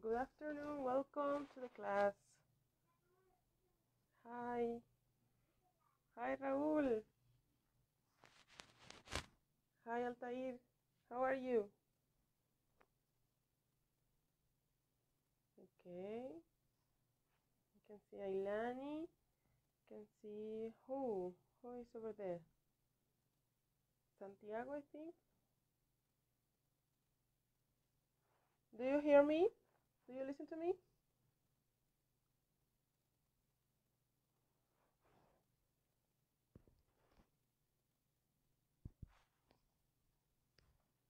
Good afternoon. Welcome to the class. Hi. Hi, Raul. Hi, Altair. How are you? Okay. You can see Ailani. You can see who? Who is over there? Santiago, I think. Do you hear me? Do you listen to me?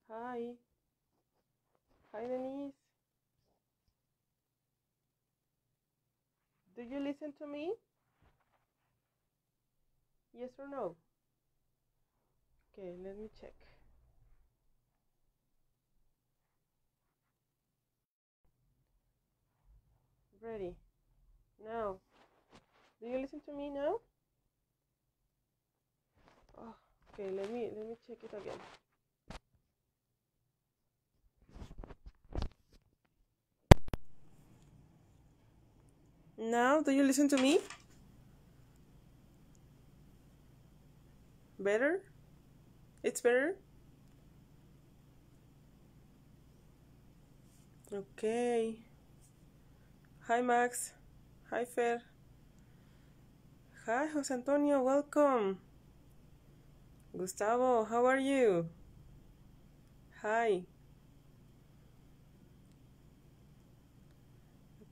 Hi. Hi, Denise. Do you listen to me? Yes or no? Okay, let me check. ready. Now, do you listen to me now? Oh, okay, let me let me check it again. Now, do you listen to me? Better? It's better? Okay. Hi, Max. Hi, Fer. Hi, Jose Antonio. Welcome. Gustavo, how are you? Hi.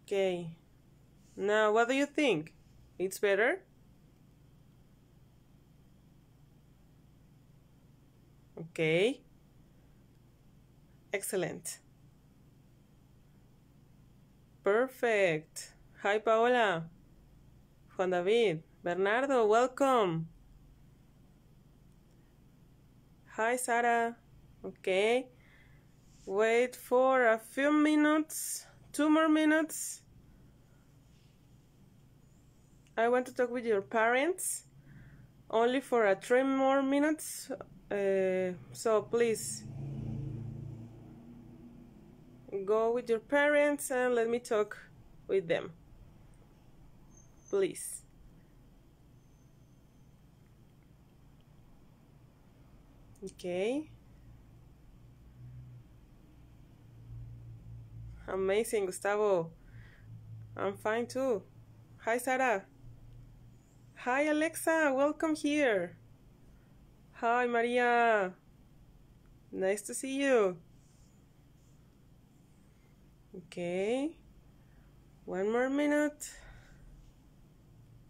Okay. Now, what do you think? It's better? Okay. Excellent. Perfect. Hi, Paola. Juan David. Bernardo, welcome. Hi, Sara. Okay. Wait for a few minutes, two more minutes. I want to talk with your parents only for a three more minutes. Uh, so please go with your parents and let me talk with them please okay amazing Gustavo I'm fine too hi Sarah hi Alexa welcome here hi Maria nice to see you okay one more minute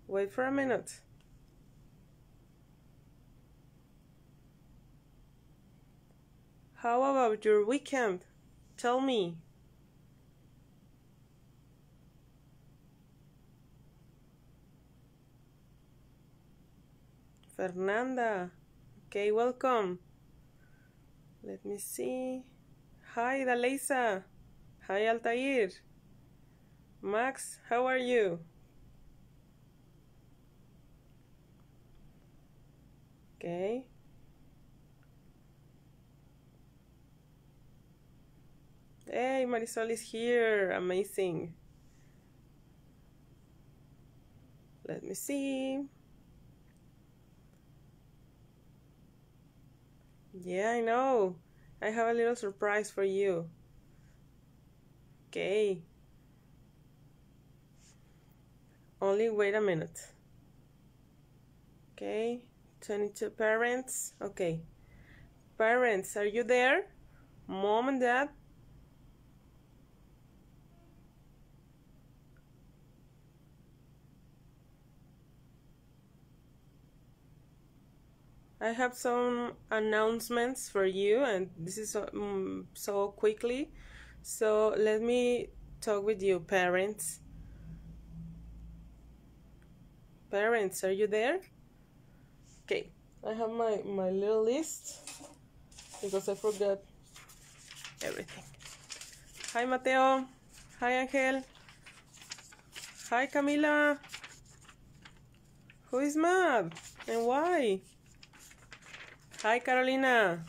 wait for a minute how about your weekend tell me Fernanda okay welcome let me see hi Dalisa Hi, Altair. Max, how are you? Okay. Hey, Marisol is here. Amazing. Let me see. Yeah, I know. I have a little surprise for you. Okay. Only wait a minute. Okay. 22 parents. Okay. Parents, are you there? Mom and dad? I have some announcements for you, and this is so, um, so quickly so let me talk with you parents parents are you there okay i have my my little list because i forgot everything hi mateo hi angel hi camila who is mad and why hi carolina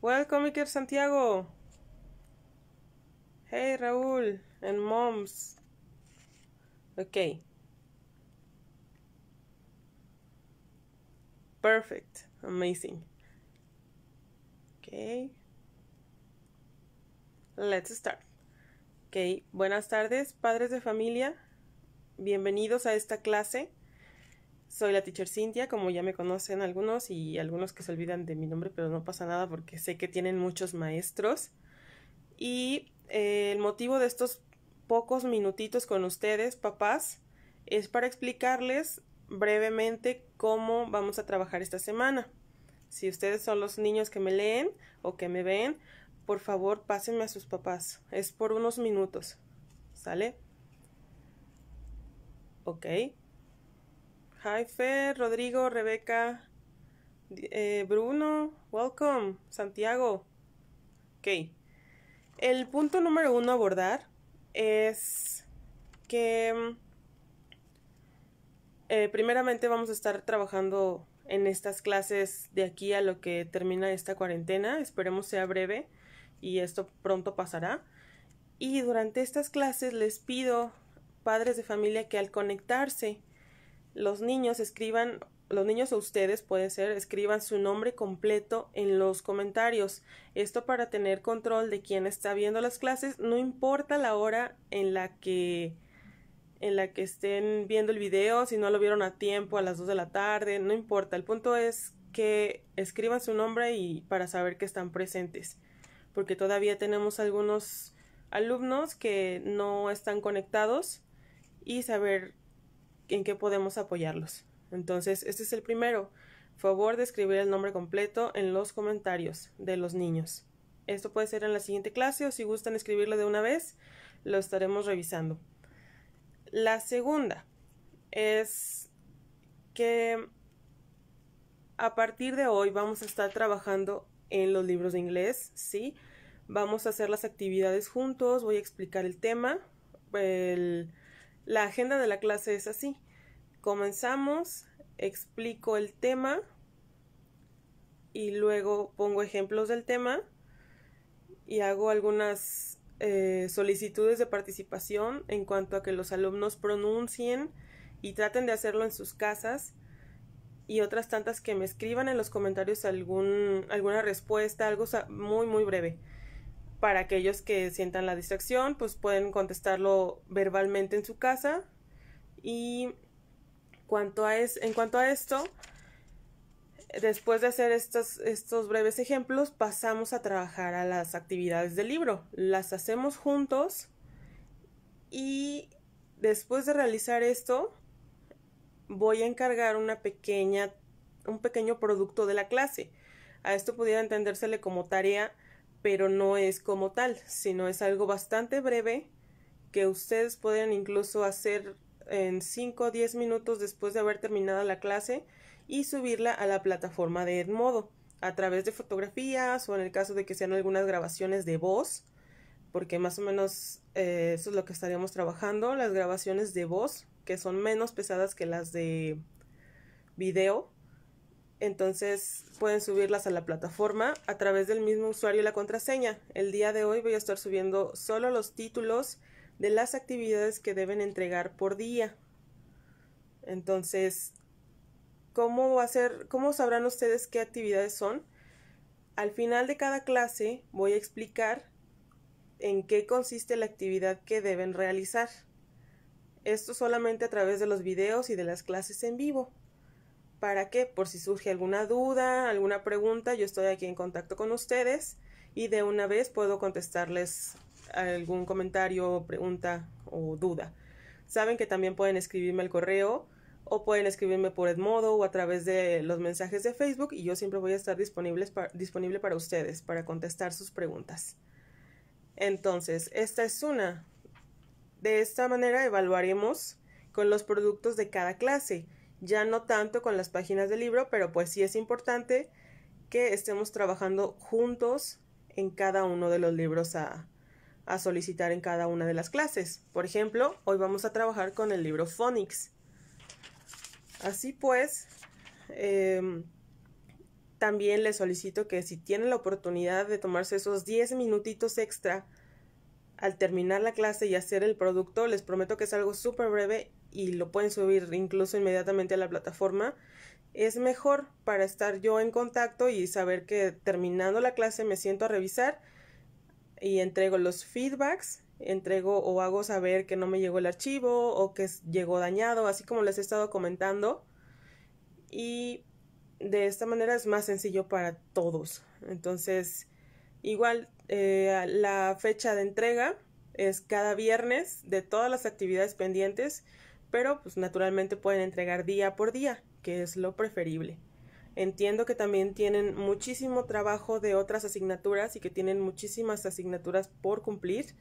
welcome iker santiago Hey Raúl and moms. Ok. Perfect. Amazing. Ok. Let's start. Ok. Buenas tardes, padres de familia. Bienvenidos a esta clase. Soy la teacher Cintia, como ya me conocen algunos y algunos que se olvidan de mi nombre, pero no pasa nada porque sé que tienen muchos maestros. Y eh, el motivo de estos pocos minutitos con ustedes, papás, es para explicarles brevemente cómo vamos a trabajar esta semana. Si ustedes son los niños que me leen o que me ven, por favor pásenme a sus papás. Es por unos minutos. ¿Sale? Ok. Hi Rodrigo, Rebeca, eh, Bruno, welcome, Santiago. Ok. El punto número uno a abordar es que mm, eh, primeramente vamos a estar trabajando en estas clases de aquí a lo que termina esta cuarentena. Esperemos sea breve y esto pronto pasará. Y durante estas clases les pido, padres de familia, que al conectarse los niños escriban los niños o ustedes pueden ser, escriban su nombre completo en los comentarios. Esto para tener control de quién está viendo las clases, no importa la hora en la que en la que estén viendo el video, si no lo vieron a tiempo, a las 2 de la tarde, no importa. El punto es que escriban su nombre y para saber que están presentes, porque todavía tenemos algunos alumnos que no están conectados y saber en qué podemos apoyarlos. Entonces, este es el primero. Favor de escribir el nombre completo en los comentarios de los niños. Esto puede ser en la siguiente clase o si gustan escribirlo de una vez, lo estaremos revisando. La segunda es que a partir de hoy vamos a estar trabajando en los libros de inglés, ¿sí? Vamos a hacer las actividades juntos, voy a explicar el tema. la agenda de la clase es así. Comenzamos, explico el tema y luego pongo ejemplos del tema y hago algunas eh, solicitudes de participación en cuanto a que los alumnos pronuncien y traten de hacerlo en sus casas y otras tantas que me escriban en los comentarios algún, alguna respuesta, algo muy muy breve. Para aquellos que sientan la distracción, pues pueden contestarlo verbalmente en su casa y en cuanto a esto, después de hacer estos, breves ejemplos, pasamos a trabajar a las actividades del libro. Las hacemos juntos y después de realizar esto, voy a encargar una pequeña, un pequeño producto de la clase. A esto pudiera entendérsele como tarea, pero no es como tal, sino es algo bastante breve que ustedes pueden incluso hacer en 5 o 10 minutos después de haber terminado la clase y subirla a la plataforma de Edmodo a través de fotografías o en el caso de que sean algunas grabaciones de voz, porque más o menos eh, eso es lo que estaríamos trabajando, las grabaciones de voz, que son menos pesadas que las de video. Entonces pueden subirlas a la plataforma a través del mismo usuario y la contraseña. El día de hoy voy a estar subiendo solo los títulos de las actividades que deben entregar por día. Entonces, ¿cómo, sabrán ustedes qué actividades son? Al final de cada clase voy a explicar en qué consiste la actividad que deben realizar. Esto solamente a través de los videos y de las clases en vivo. ¿Para qué? Por si surge alguna duda, alguna pregunta, yo estoy aquí en contacto con ustedes y de una vez puedo contestarles algún comentario, pregunta o duda. Saben que también pueden escribirme al correo o pueden escribirme por Edmodo o a través de los mensajes de Facebook y yo siempre voy a estar disponible, para, disponible para ustedes para contestar sus preguntas. Entonces, esta es una. De esta manera evaluaremos con los productos de cada clase, ya no tanto con las páginas del libro, pero pues sí es importante que estemos trabajando juntos en cada uno de los libros a, a solicitar en cada una de las clases. Por ejemplo, hoy vamos a trabajar con el libro Phonics. Así pues, em, también les solicito que si tienen la oportunidad de tomarse esos 10 minutitos extra al terminar la clase y hacer el producto, les prometo que es algo súper breve y lo pueden subir incluso inmediatamente a la plataforma. Es mejor para estar yo en contacto y saber que terminando la clase me siento a revisar y entrego los feedbacks, entrego o hago saber que no me llegó el archivo o que llegó dañado, así como les he estado comentando. Y de esta manera es más sencillo para todos. Entonces, igual eh, la fecha de entrega es cada viernes de todas las actividades pendientes, pero pues naturalmente pueden entregar día por día, que es lo preferible. Entiendo que también tienen muchísimo trabajo de otras asignaturas y que tienen muchísimas asignaturas por cumplir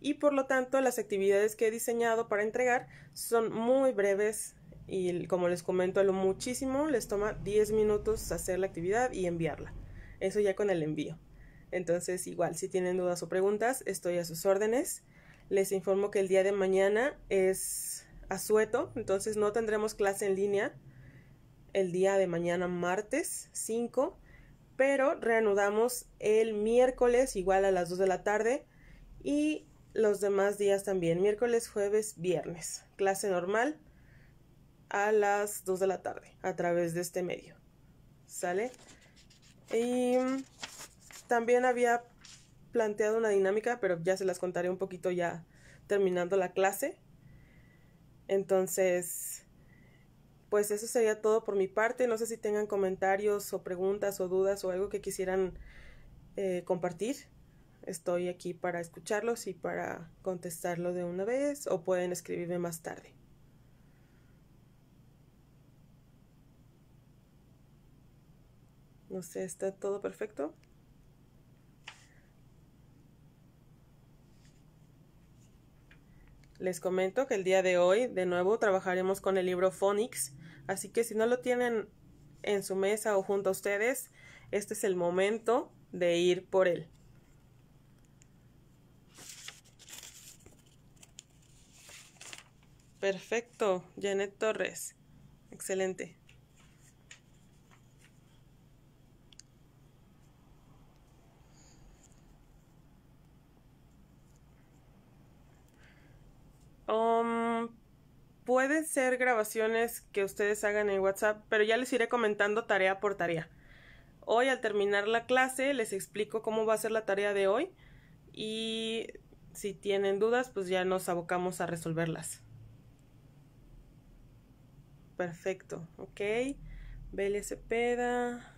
y por lo tanto las actividades que he diseñado para entregar son muy breves y como les comento a lo muchísimo les toma 10 minutos hacer la actividad y enviarla. Eso ya con el envío. Entonces igual si tienen dudas o preguntas estoy a sus órdenes. Les informo que el día de mañana es asueto, entonces no tendremos clase en línea el día de mañana martes 5, pero reanudamos el miércoles igual a las 2 de la tarde y los demás días también, miércoles, jueves, viernes, clase normal a las 2 de la tarde a través de este medio. ¿Sale? Y también había planteado una dinámica, pero ya se las contaré un poquito ya terminando la clase. Entonces, pues eso sería todo por mi parte. No sé si tengan comentarios o preguntas o dudas o algo que quisieran eh, compartir. Estoy aquí para escucharlos y para contestarlo de una vez o pueden escribirme más tarde. No sé, ¿está todo perfecto? Les comento que el día de hoy de nuevo trabajaremos con el libro Phonics Así que si no lo tienen en su mesa o junto a ustedes, este es el momento de ir por él. Perfecto, Janet Torres. Excelente. Oh, Pueden ser grabaciones que ustedes hagan en WhatsApp, pero ya les iré comentando tarea por tarea. Hoy al terminar la clase les explico cómo va a ser la tarea de hoy y si tienen dudas pues ya nos abocamos a resolverlas. Perfecto, ok. Belia Cepeda.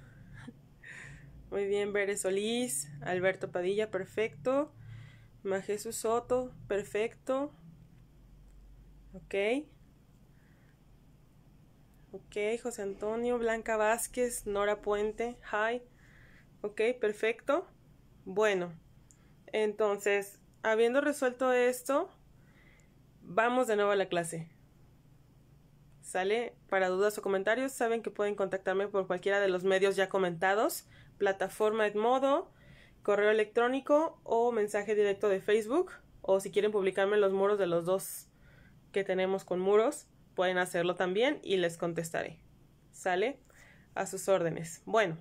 Muy bien, Beresolís. Solís, Alberto Padilla, perfecto. Majesu Soto, perfecto. Ok. Ok, José Antonio, Blanca Vázquez, Nora Puente, hi. Ok, perfecto. Bueno, entonces, habiendo resuelto esto, vamos de nuevo a la clase. ¿Sale? Para dudas o comentarios, saben que pueden contactarme por cualquiera de los medios ya comentados, plataforma Edmodo, correo electrónico o mensaje directo de Facebook, o si quieren publicarme los muros de los dos que tenemos con muros pueden hacerlo también y les contestaré. ¿Sale? A sus órdenes. Bueno.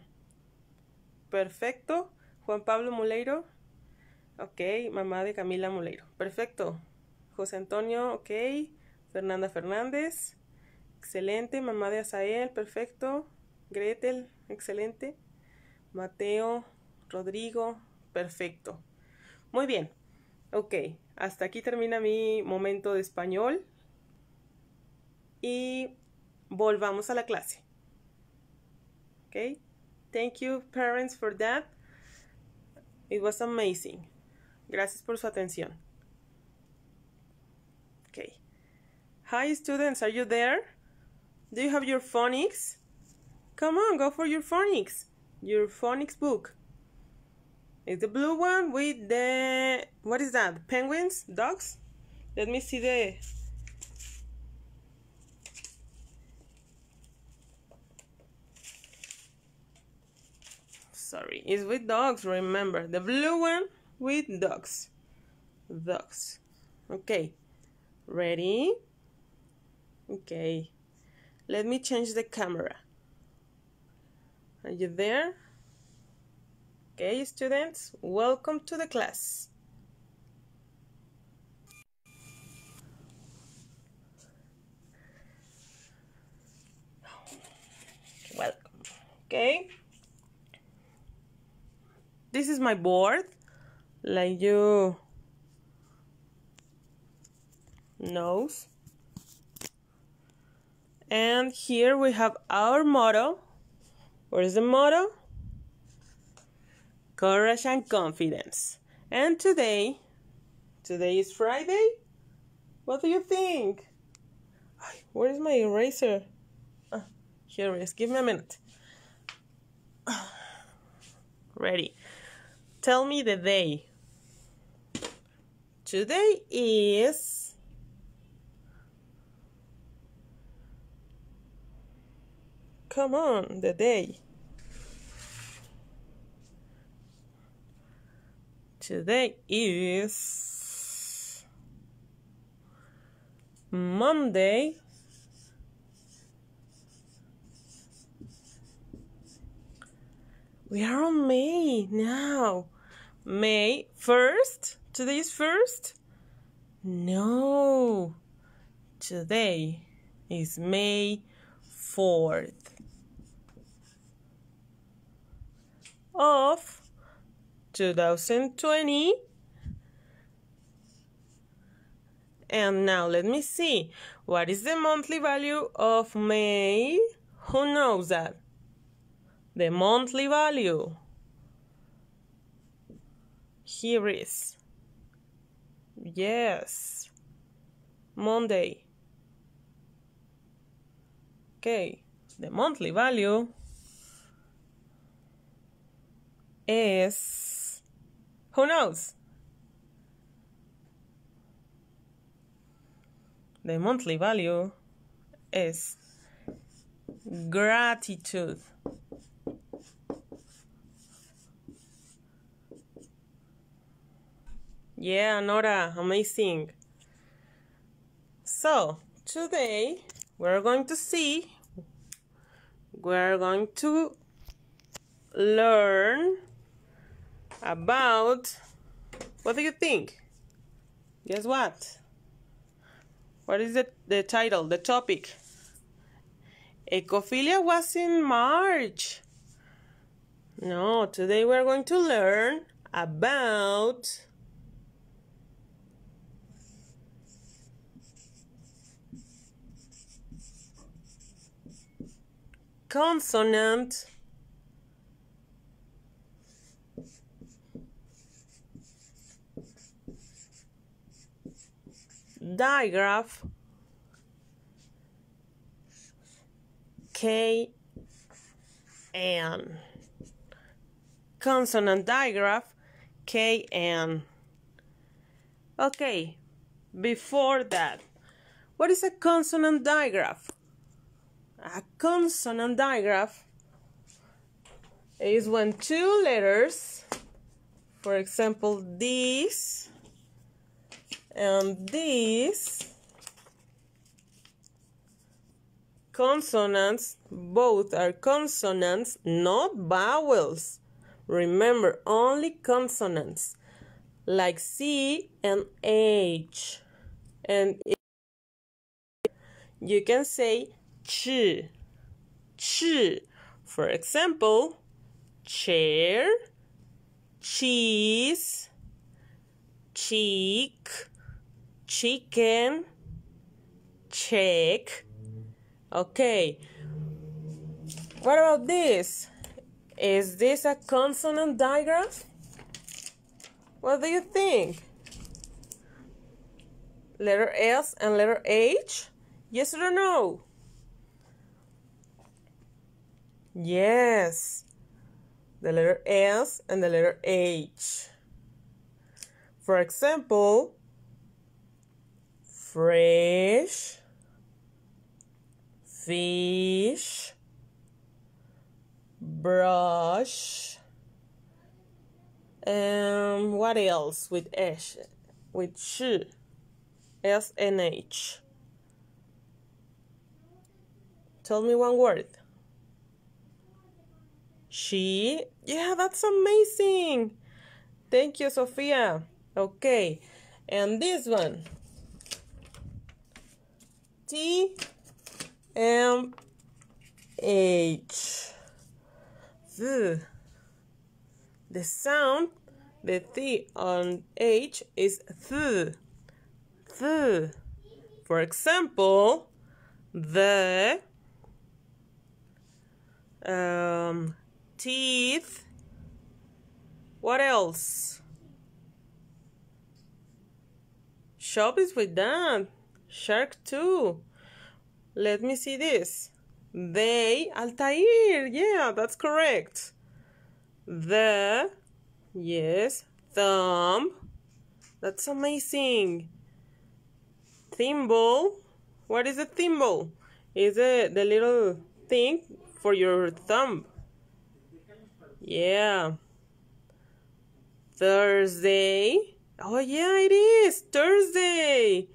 Perfecto. Juan Pablo Muleiro. Ok, mamá de Camila Muleiro. Perfecto. José Antonio, ok. Fernanda Fernández. Excelente. Mamá de asael perfecto. Gretel, excelente. Mateo, Rodrigo, perfecto. Muy bien. Ok, hasta aquí termina mi momento de español y volvamos a la clase. Okay? Thank you parents for that. It was amazing. Gracias por su atención. Okay. Hi students, are you there? Do you have your phonics? Come on, go for your phonics. Your phonics book. It's the blue one with the what is that? Penguins? Dogs? Let me see the sorry. It's with dogs, remember. The blue one with dogs. Dogs. Okay. Ready? Okay. Let me change the camera. Are you there? Okay, students, welcome to the class. Welcome. Okay this is my board like you knows and here we have our motto what is the motto courage and confidence and today today is friday what do you think where is my eraser ah, here it is give me a minute ready tell me the day. Today is Come on, the day. Today is Monday. We are on May now. May 1st? Today's 1st? No. Today is May 4th of 2020. And now let me see. What is the monthly value of May? Who knows that? The monthly value. Here is. Yes. Monday. Okay, the monthly value is who knows? The monthly value is gratitude. Yeah, Nora, amazing. So, today we're going to see, we're going to learn about, what do you think? Guess what? What is the, the title, the topic? Ecophilia was in March. No, today we're going to learn about consonant. digraph K N consonant digraph K N okay before that what is a consonant digraph a consonant digraph is when two letters, for example, this and this, consonants, both are consonants, not vowels. Remember, only consonants, like C and H. And you can say chi, chi. For example, chair, cheese, cheek, chicken, check. Okay. What about this? Is this a consonant digraph? What do you think? Letter S and letter H? Yes or no? Yes, the letter S and the letter H. For example, fresh, fish, brush, and what else with S? With sh, S and H. Tell me one word. She, yeah, that's amazing. Thank you, Sofia. Okay, and this one. T M H. The, the sound, the T on H is th. Th. For example, the um, teeth. What else? Shop is with them. Shark too. Let me see this. They, Altair, yeah, that's correct. The, yes, thumb. That's amazing. Thimble. What is a thimble? Is it the little thing for your thumb? Yeah. Thursday. Oh, yeah, it is. Thursday.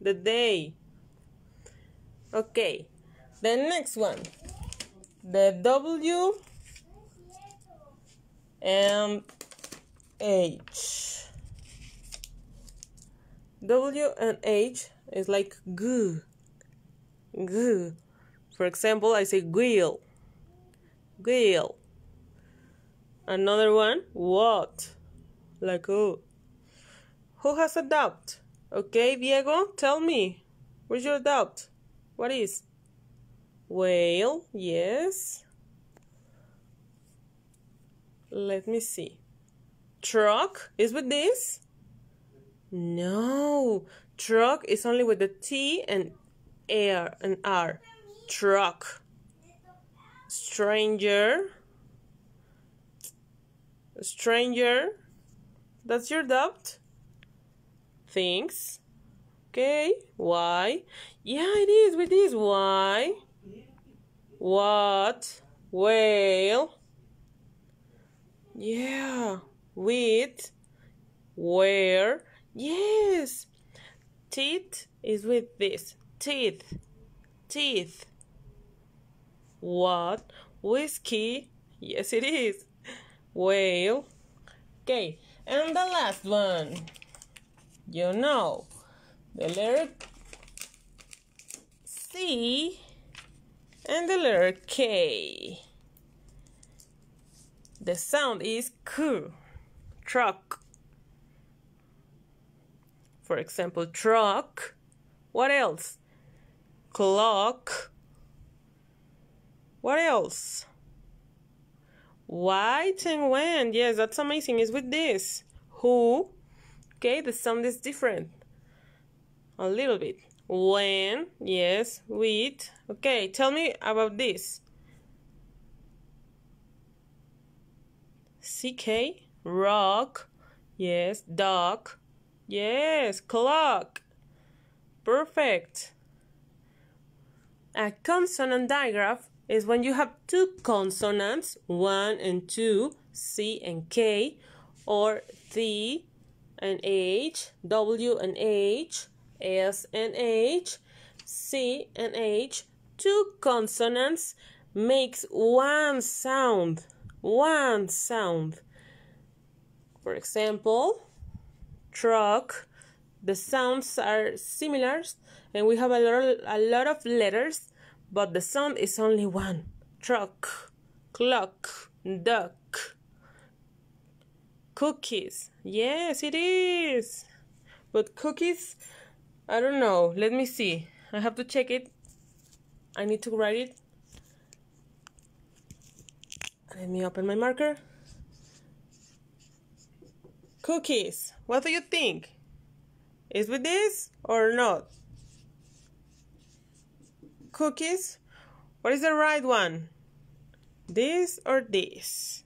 The day. Okay. The next one. The W M H. W and H is like goo, goo. For example, I say grill. Grill. Another one, what? Like who? Who has a doubt? Okay, Diego, tell me. Where's your doubt? What is? Well, yes. Let me see. Truck is with this? No. Truck is only with the T and air and R. Truck. Stranger stranger. That's your doubt. Things. Okay. Why? Yeah, it is with this. Why? What? Well. Yeah. With. Where. Yes. Teeth is with this. Teeth. Teeth. What? Whiskey. Yes, it is whale. Okay, and the last one, you know, the letter C and the letter K. The sound is k, truck. For example, truck. What else? Clock. What else? White and when. Yes, that's amazing. It's with this. Who. Okay, the sound is different. A little bit. When. Yes, with. Okay, tell me about this. CK. Rock. Yes, dog. Yes, clock. Perfect. A consonant digraph is when you have two consonants, one and two, C and K, or T and H, W and H, S and H, C and H, two consonants makes one sound, one sound. For example, truck, the sounds are similar and we have a lot, a lot of letters but the sum is only one truck, clock, duck, cookies. Yes, it is. But cookies, I don't know. Let me see. I have to check it. I need to write it. Let me open my marker. Cookies. What do you think? Is with this or not? cookies. What is the right one? This or this?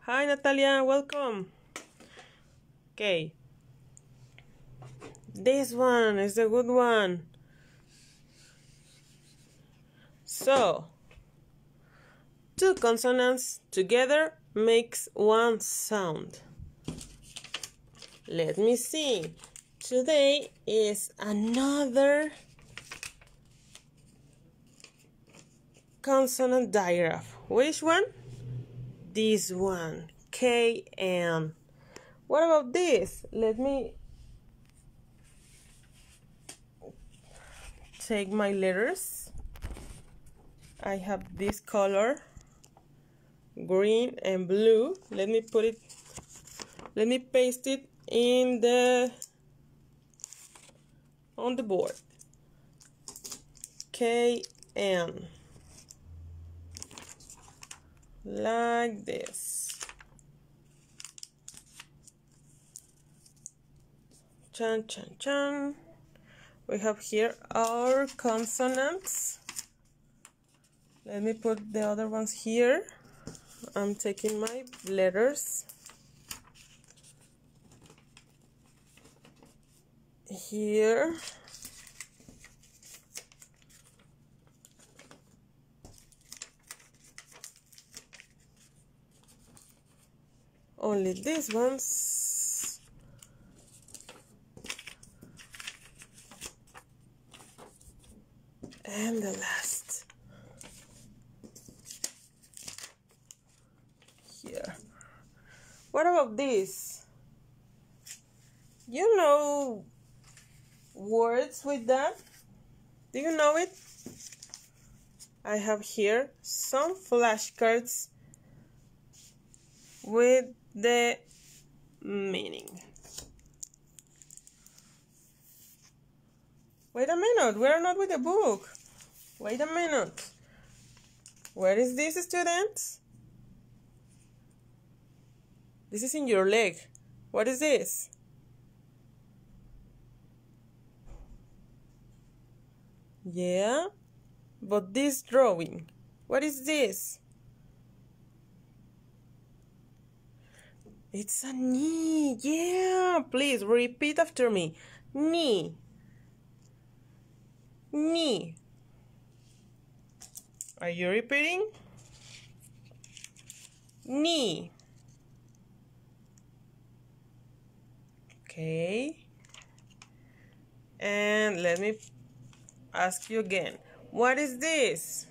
Hi, Natalia. Welcome. Okay. This one is a good one. So, two consonants together makes one sound. Let me see. Today is another consonant digraph. Which one? This one. K and. What about this? Let me take my letters. I have this color, green and blue. Let me put it, let me paste it in the, on the board. K N like this chan chan chan we have here our consonants let me put the other ones here I'm taking my letters here only these ones and the last here what about this you know words with that do you know it I have here some flashcards with the meaning. Wait a minute, we are not with the book. Wait a minute. Where is this student? This is in your leg. What is this? Yeah, but this drawing. What is this? It's a knee. Yeah, please repeat after me. Knee. Knee. Are you repeating? Knee. Okay. And let me ask you again. What is this?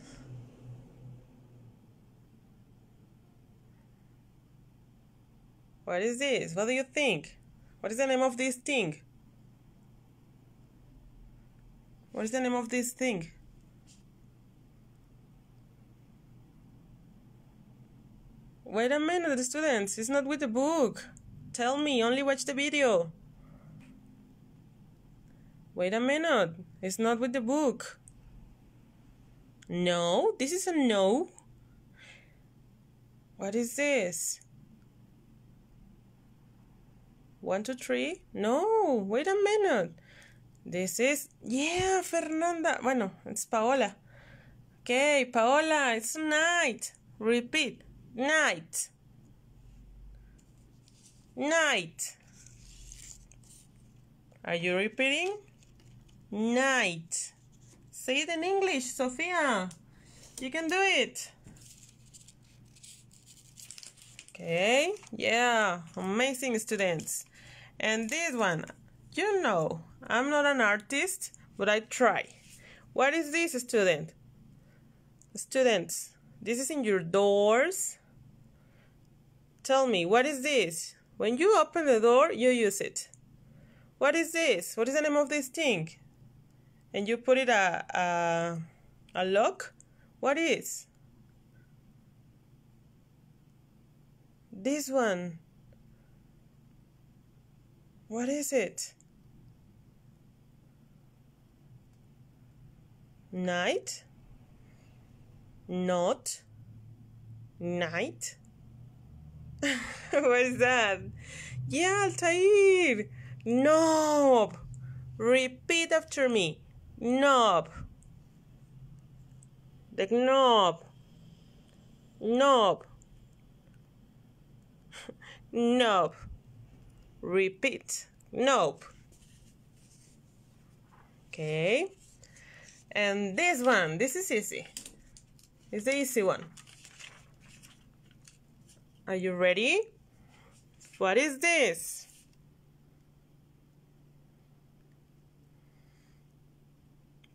What is this? What do you think? What is the name of this thing? What is the name of this thing? Wait a minute, students, it's not with the book. Tell me, only watch the video. Wait a minute, it's not with the book. No, this is a no. What is this? One, two, three. No, wait a minute. This is, yeah, Fernanda. Bueno, it's Paola. Okay, Paola, it's night. Repeat, night. Night. Are you repeating? Night. Say it in English, Sofia. You can do it. Okay, yeah, amazing students. And this one, you know, I'm not an artist, but I try. What is this, student? Students, this is in your doors. Tell me, what is this? When you open the door, you use it. What is this? What is the name of this thing? And you put it a, a, a lock? What is? This one. What is it? Night? Not? Night? what is that? Yeah, Altair! Knob! Repeat after me. Knob. The knob. Knob. knob repeat. Nope. Okay. And this one, this is easy. It's the easy one. Are you ready? What is this?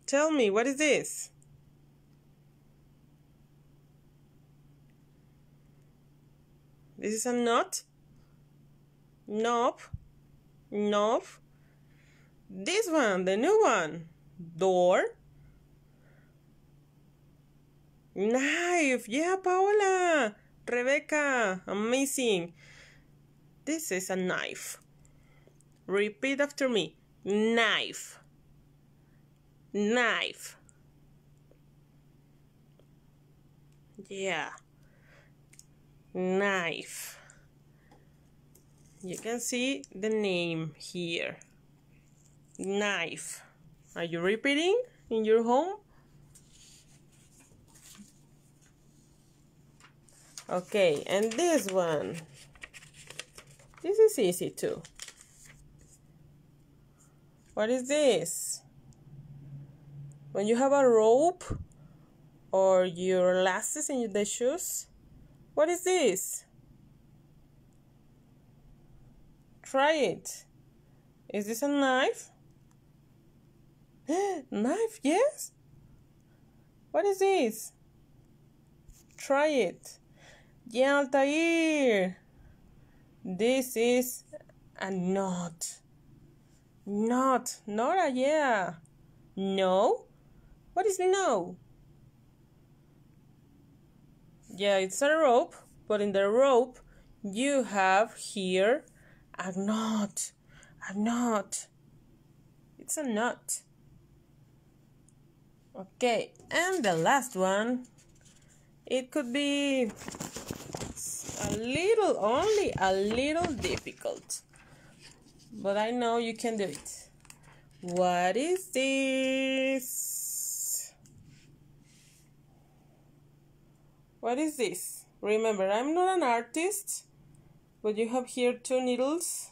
Tell me, what is this? This is a knot. Nope. Nope. This one, the new one. Door. Knife. Yeah, Paola. Rebecca. Amazing. This is a knife. Repeat after me. Knife. Knife. Yeah. Knife you can see the name here knife are you repeating in your home okay and this one this is easy too what is this when you have a rope or your laces in the shoes what is this Try it. Is this a knife? knife, yes? What is this? Try it. Yeah, Altair. This is a knot. Knot. not a yeah. No? What is no? Yeah, it's a rope, but in the rope you have here I've not. I've not. It's a knot. Okay, and the last one. It could be a little, only a little difficult. But I know you can do it. What is this? What is this? Remember, I'm not an artist but you have here two needles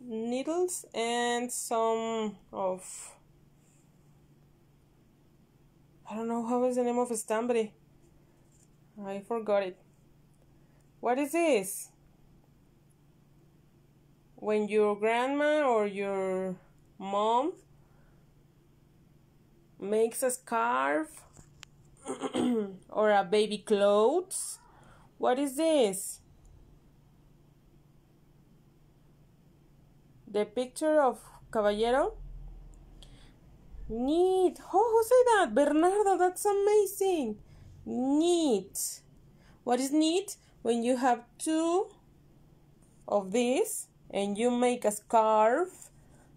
needles and some of I don't know how is the name of estambre I forgot it what is this when your grandma or your mom makes a scarf or a baby clothes what is this? The picture of Caballero? Neat. Oh, who said that? Bernardo, that's amazing. Neat. What is neat? When you have two of these and you make a scarf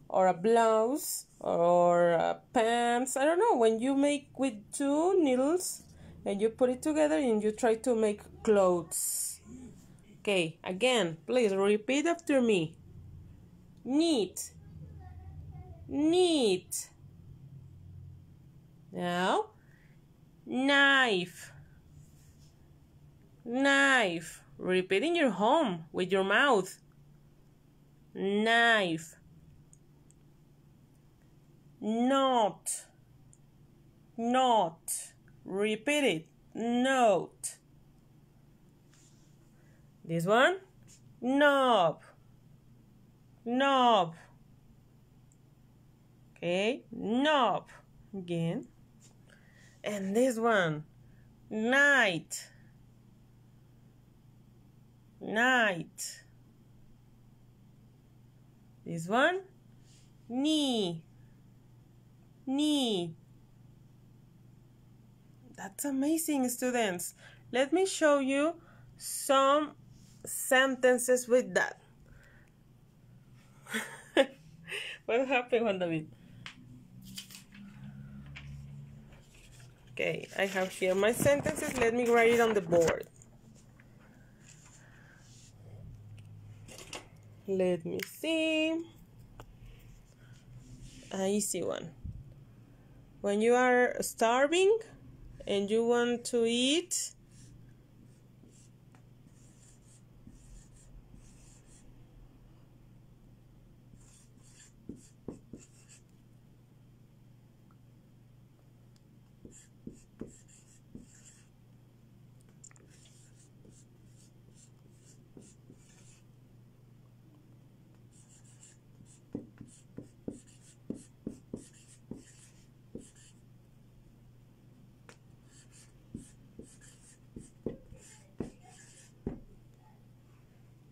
or a blouse or a pants. I don't know. When you make with two needles and you put it together and you try to make clothes. Okay, again, please repeat after me. Knit. Knit. Now, knife. Knife. Repeating your home with your mouth. Knife. Not. Not Repeat it. Note. This one? Knob. Knob. Okay, knob. Again. And this one. Night. Night. This one. Knee. Knee. That's amazing, students. Let me show you some sentences with that. what happened, Juan David? Okay, I have here my sentences. Let me write it on the board. Let me see. An easy one. When you are starving, and you want to eat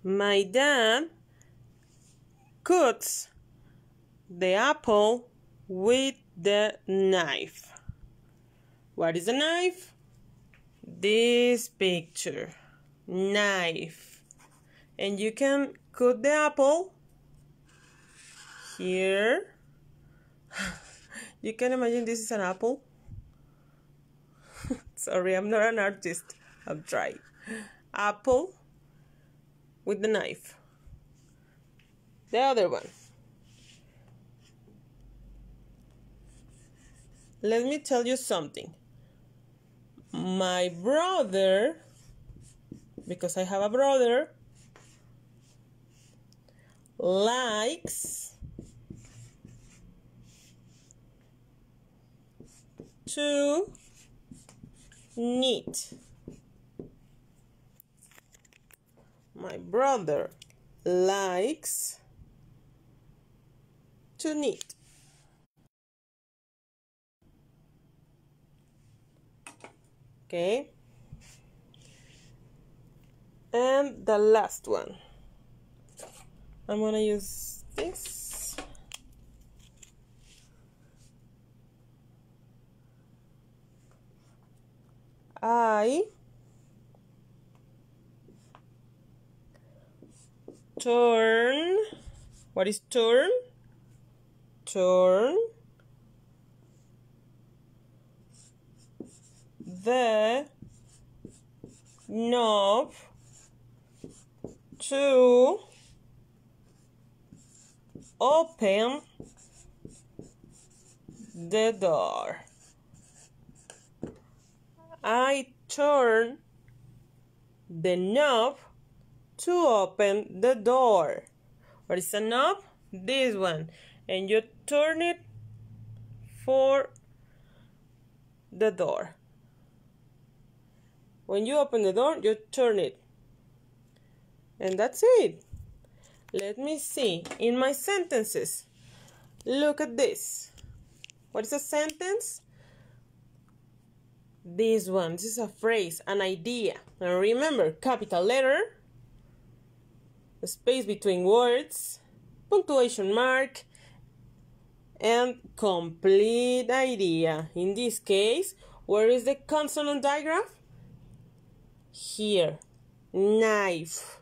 My dad cuts the apple with the knife. What is a knife? This picture. Knife. And you can cut the apple here. you can imagine this is an apple. Sorry, I'm not an artist. I'm trying. Apple with the knife. The other one. Let me tell you something. My brother, because I have a brother, likes to knit. my brother likes to knit. Okay. And the last one. I'm going to use this. I turn. What is turn? Turn the knob to open the door. I turn the knob to open the door. What is a knob? This one. And you turn it for the door. When you open the door, you turn it. And that's it. Let me see. In my sentences, look at this. What is a sentence? This one. This is a phrase, an idea. And remember, capital letter space between words, punctuation mark, and complete idea. In this case, where is the consonant digraph? Here. Knife.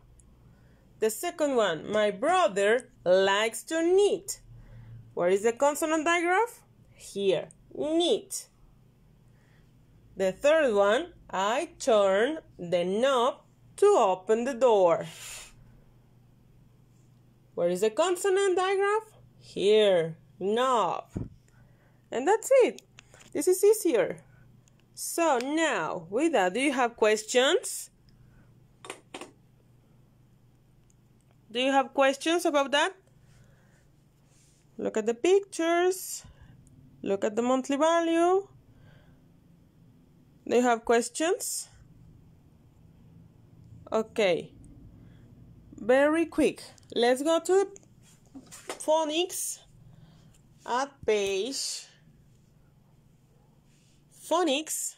The second one, my brother likes to knit. Where is the consonant digraph? Here. Knit. The third one, I turn the knob to open the door. Where is the consonant digraph? Here, knob. And that's it. This is easier. So now, with that, do you have questions? Do you have questions about that? Look at the pictures. Look at the monthly value. Do you have questions? Okay very quick. Let's go to phonics at page phonics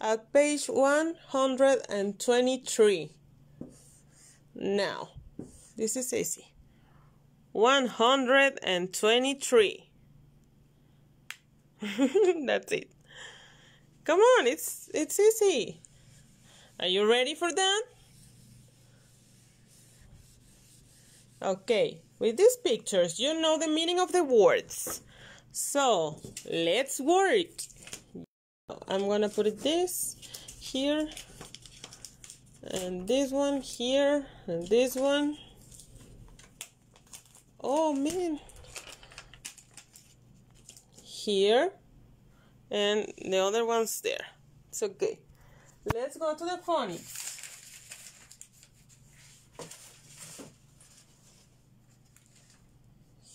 at page 123. Now, this is easy. 123. That's it. Come on, it's it's easy. Are you ready for that? Okay, with these pictures, you know the meaning of the words. So, let's work. I'm gonna put this here, and this one here, and this one. Oh man. Here, and the other one's there. It's okay. Let's go to the phonics.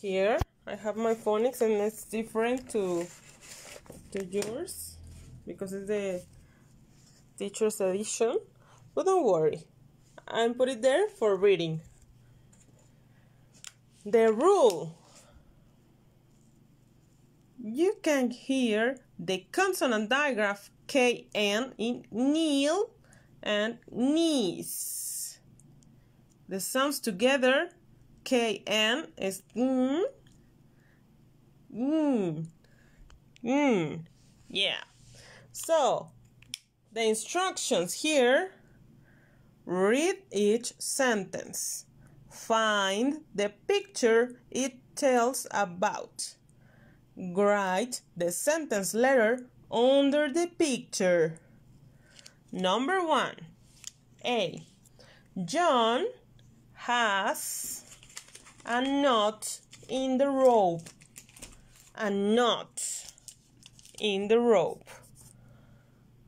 here I have my phonics and it's different to to yours because it's the teacher's edition but don't worry I put it there for reading the rule you can hear the consonant digraph KN in kneel and knees. The sounds together KN es mm. Mm. Mm. Yeah. So, the instructions here read each sentence. Find the picture it tells about. Write the sentence letter under the picture. Number one A. John has a knot in the rope. A knot in the rope.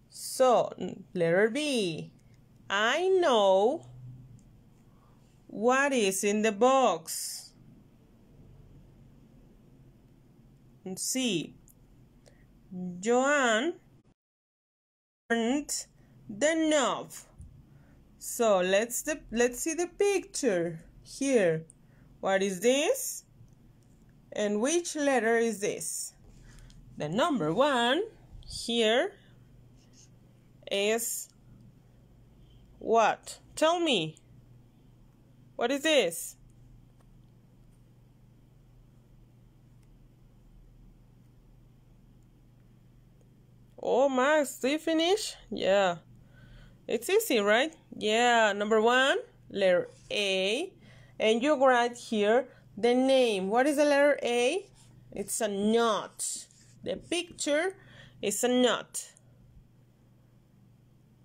So, letter B. I know what is in the box. C. Joanne turned the knob. So let's the, let's see the picture here. What is this? And which letter is this? The number one here is what? Tell me. What is this? Oh, Max, do you finish? Yeah. It's easy, right? Yeah. Number one, letter A and you write here the name. What is the letter A? It's a knot. The picture is a knot.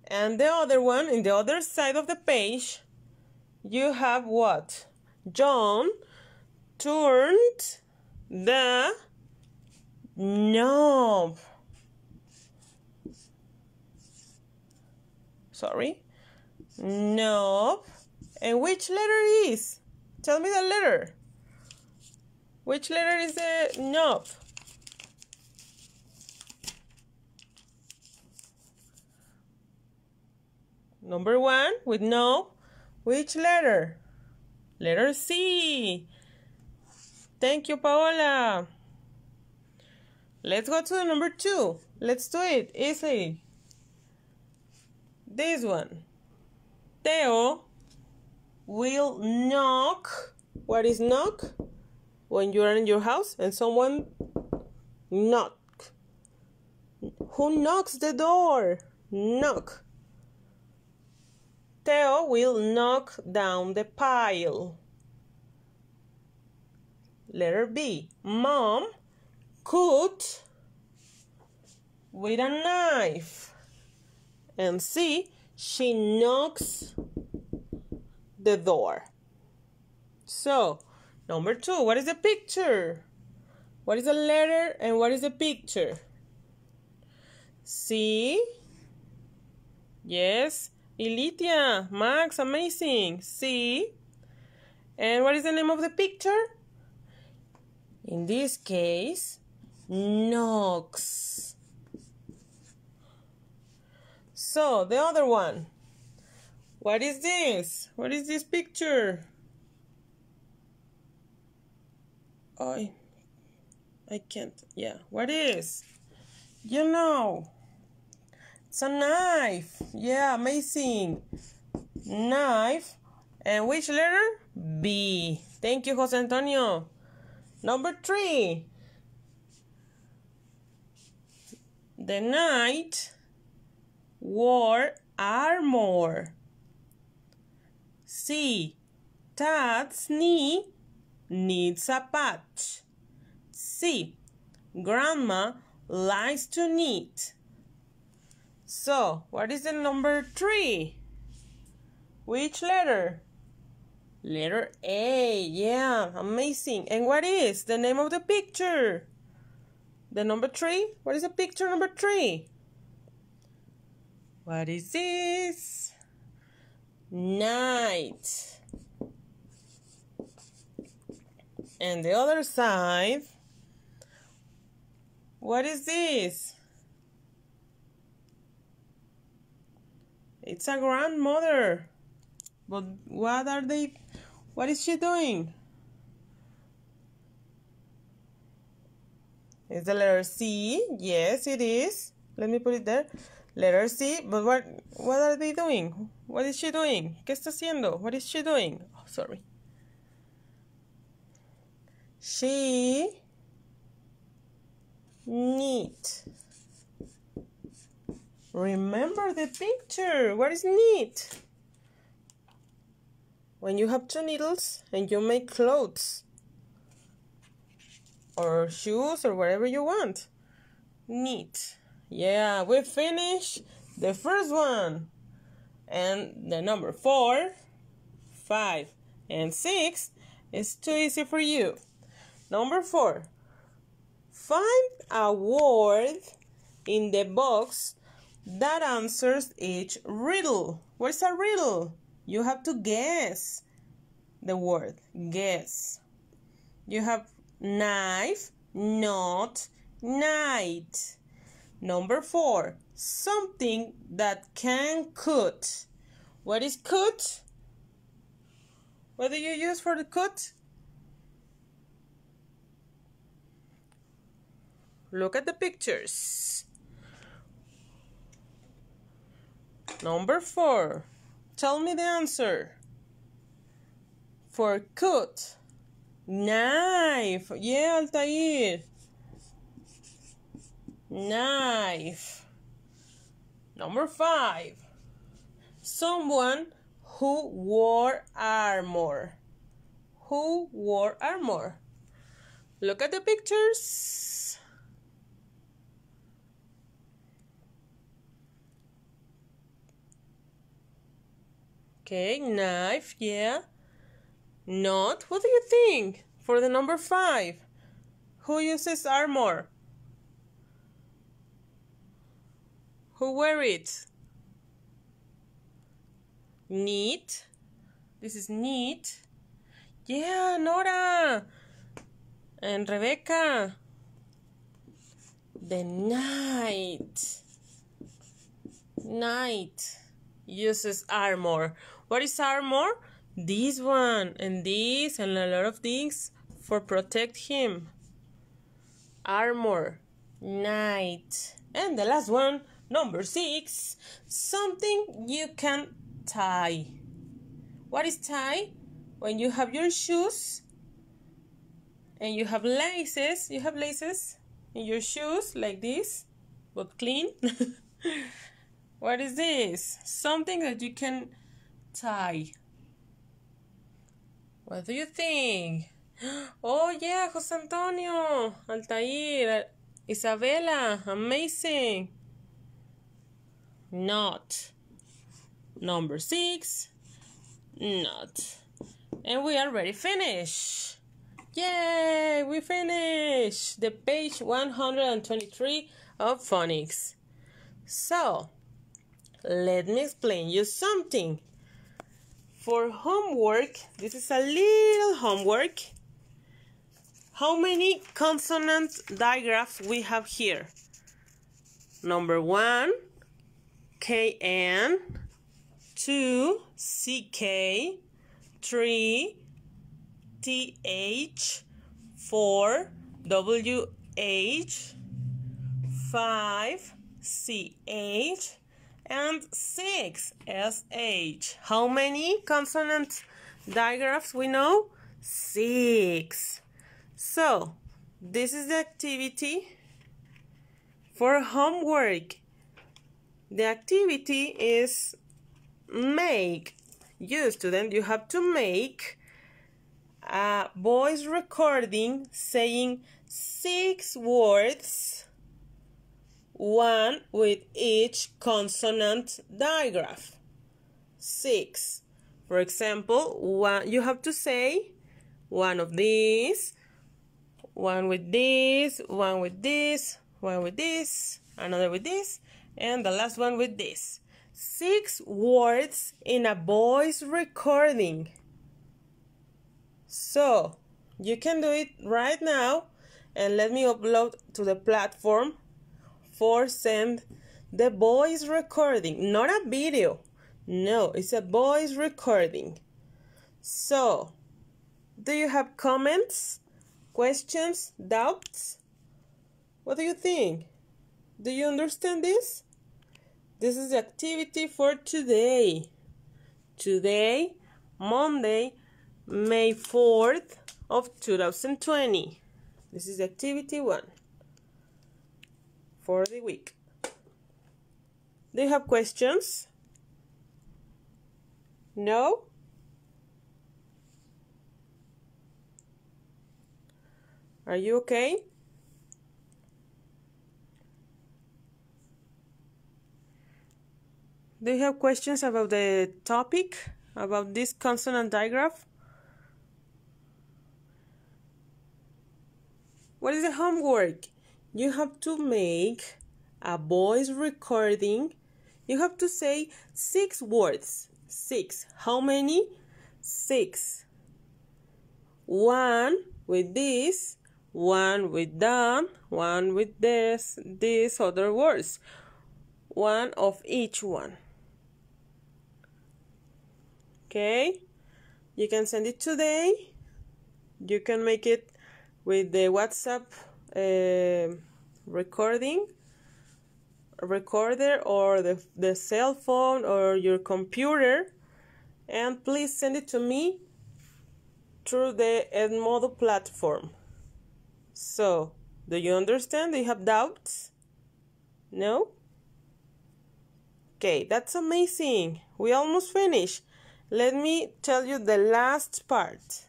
And the other one, in the other side of the page, you have what? John turned the knob. Sorry. Knob. And which letter is? Tell me the letter. Which letter is the knob? Number one with no. Which letter? Letter C. Thank you, Paola. Let's go to the number two. Let's do it Easy. This one. Teo will knock. What is knock? When you are in your house and someone knock. Who knocks the door? Knock. Theo will knock down the pile. Letter B. Mom cut with a knife. And C. She knocks the door. So, number two, what is a picture? What is a letter and what is a picture? C. Yes. Elitia, Max, amazing. C. And what is the name of the picture? In this case, Nox. So, the other one. What is this? What is this picture? I, I can't. Yeah, what is? You know, it's a knife. Yeah, amazing. Knife. And which letter? B. Thank you, Jose Antonio. Number three. The knight wore armor. C. Tat's knee needs a patch. C. Grandma likes to knit. So, what is the number three? Which letter? Letter A. Yeah, amazing. And what is the name of the picture? The number three? What is the picture number three? What is this? night. And the other side, what is this? It's a grandmother. But what are they, what is she doing? Is the letter C? Yes, it is. Let me put it there. Letter C, but what what are they doing? What is she doing? ¿Qué está haciendo? What is she doing? Oh, sorry. She neat. Remember the picture. What is neat? When you have two needles and you make clothes or shoes or whatever you want. Neat. Yeah, we finished the first one. And the number four, five, and six is too easy for you. Number four, find a word in the box that answers each riddle. What's a riddle? You have to guess the word. Guess. You have knife, not, night. Number four, something that can cut. What is cut? What do you use for the cut? Look at the pictures. Number four, tell me the answer. For cut, knife. Yeah, Altair knife. Number five, someone who wore armor. Who wore armor? Look at the pictures. Okay, knife, yeah. Not. What do you think for the number five? Who uses armor? Who were it? Neat. This is neat. Yeah, Nora. And Rebecca. The knight. Knight uses armor. What is armor? This one and this and a lot of things for protect him. Armor. Knight And the last one. Number six, something you can tie. What is tie? When you have your shoes and you have laces, you have laces in your shoes like this, but clean. what is this? Something that you can tie. What do you think? Oh yeah, Jose Antonio, Altair, Isabella, amazing not. Number six, not. And we already finished. Yay, we finished the page 123 of phonics. So, let me explain you something. For homework, this is a little homework. How many consonant digraphs we have here? Number one, KN, 2 CK, 3 TH, 4 WH, 5 CH, and 6 SH. How many consonant digraphs we know? 6. So, this is the activity for homework. The activity is make. You student, you have to make a voice recording saying six words, one with each consonant digraph. Six. For example, one, you have to say one of these, one with this, one with this, one with this, another with this, and the last one with this. Six words in a voice recording. So, you can do it right now and let me upload to the platform for send the voice recording, not a video. No, it's a voice recording. So, do you have comments, questions, doubts? What do you think? Do you understand this? This is the activity for today. Today, Monday, May 4th of 2020. This is activity one for the week. Do you have questions? No? Are you okay? Do you have questions about the topic, about this consonant digraph? What is the homework? You have to make a voice recording. You have to say six words. Six. How many? Six. One with this, one with that. one with this, these other words. One of each one okay you can send it today you can make it with the whatsapp uh, recording recorder or the, the cell phone or your computer and please send it to me through the Edmodo platform. So, do you understand? Do you have doubts? No? Okay, that's amazing. We almost finished. Let me tell you the last part.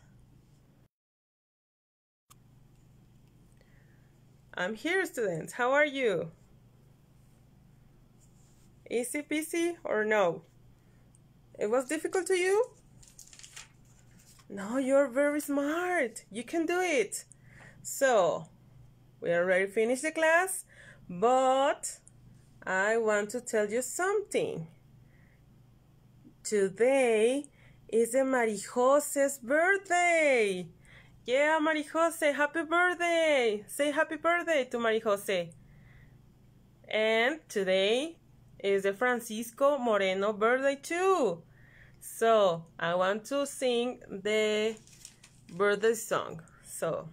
I'm here, students. How are you? Easy peasy or no? It was difficult to you? No, you're very smart. You can do it. So, we already finished the class, but I want to tell you something. Today is the Marijose's birthday. Yeah, Marijose, happy birthday. Say happy birthday to Marijose. And today is the Francisco Moreno birthday too. So I want to sing the birthday song. So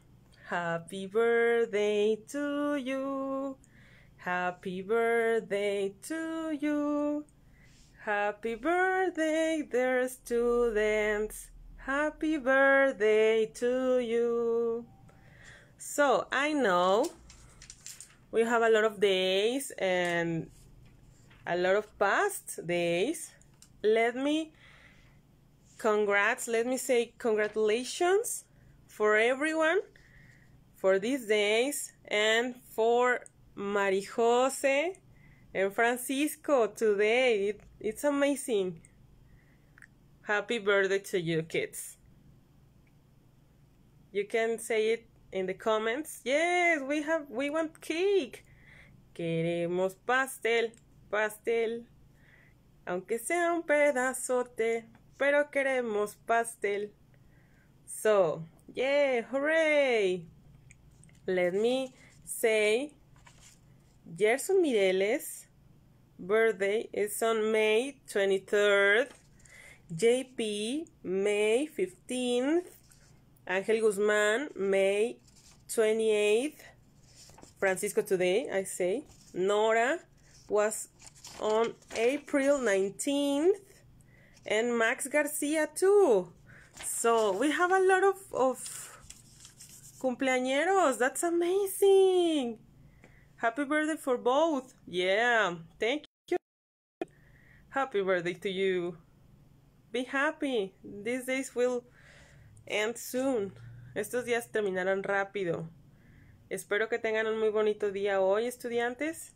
happy birthday to you. Happy birthday to you. Happy birthday, dear students. Happy birthday to you. So I know we have a lot of days and a lot of past days. Let me congrats, let me say congratulations for everyone for these days and for Marijose En Francisco today. it's amazing. Happy birthday to you, kids. You can say it in the comments. Yes, we have we want cake. Queremos pastel, pastel. Aunque sea un pedazote, pero queremos pastel. So, yeah, hooray. Let me say Gerson Mireles birthday is on May 23rd, JP May 15th, Ángel Guzmán May 28th, Francisco today, I say, Nora was on April 19th, and Max Garcia too. So we have a lot of, of cumpleañeros, that's amazing. Happy birthday for both. Yeah, thank Happy birthday to you. Be happy. These days will end soon. Estos días terminarán rápido. Espero que tengan un muy bonito día hoy, estudiantes,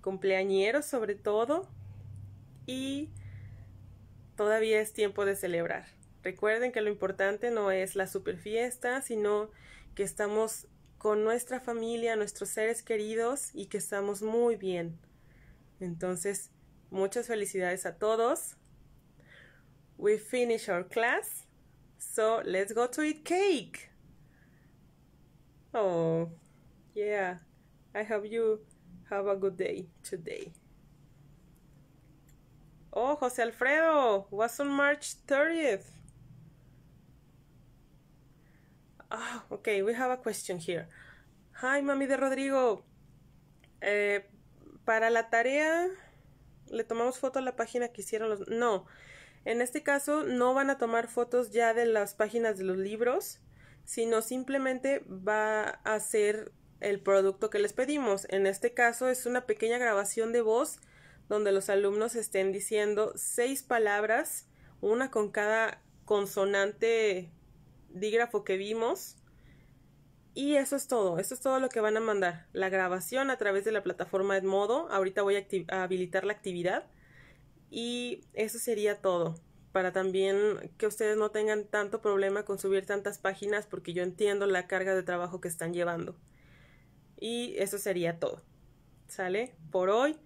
cumpleañeros sobre todo, y todavía es tiempo de celebrar. Recuerden que lo importante no es la super fiesta, sino que estamos con nuestra familia, nuestros seres queridos y que estamos muy bien. Entonces, Muchas felicidades a todos. We finish our class. So let's go to eat cake. Oh, yeah. I hope you have a good day today. Oh, José Alfredo was on March 30th. Ah, okay, we have a question here. Hi, mami de Rodrigo. Eh, para la tarea le tomamos foto a la página que hicieron los... No, en este caso no van a tomar fotos ya de las páginas de los libros, sino simplemente va a ser el producto que les pedimos. En este caso es una pequeña grabación de voz donde los alumnos estén diciendo seis palabras, una con cada consonante dígrafo que vimos y eso es todo, eso es todo lo que van a mandar. La grabación a través de la plataforma Edmodo. Ahorita voy a, habilitar la actividad. Y eso sería todo. Para también que ustedes no tengan tanto problema con subir tantas páginas porque yo entiendo la carga de trabajo que están llevando. Y eso sería todo. ¿Sale? Por hoy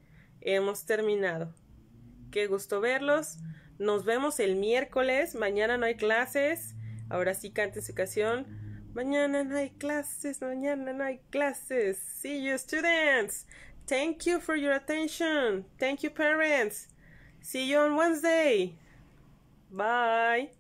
hemos terminado. Qué gusto verlos. Nos vemos el miércoles. Mañana no hay clases. Ahora sí canten su canción. Mañana no hay clases, mañana no hay clases. See you, students. Thank you for your attention. Thank you, parents. See you on Wednesday. Bye.